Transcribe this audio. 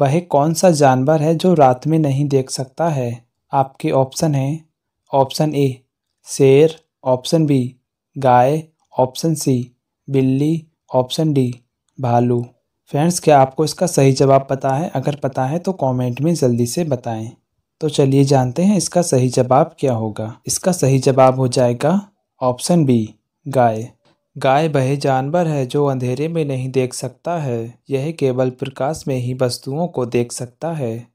वह कौन सा जानवर है जो रात में नहीं देख सकता है आपके ऑप्शन हैं ऑप्शन ए शेर ऑप्शन बी गाय ऑप्शन सी बिल्ली ऑप्शन डी भालू फ्रेंड्स क्या आपको इसका सही जवाब पता है अगर पता है तो कमेंट में जल्दी से बताएं तो चलिए जानते हैं इसका सही जवाब क्या होगा इसका सही जवाब हो जाएगा ऑप्शन बी गाय गाय वह जानवर है जो अंधेरे में नहीं देख सकता है यह केवल प्रकाश में ही वस्तुओं को देख सकता है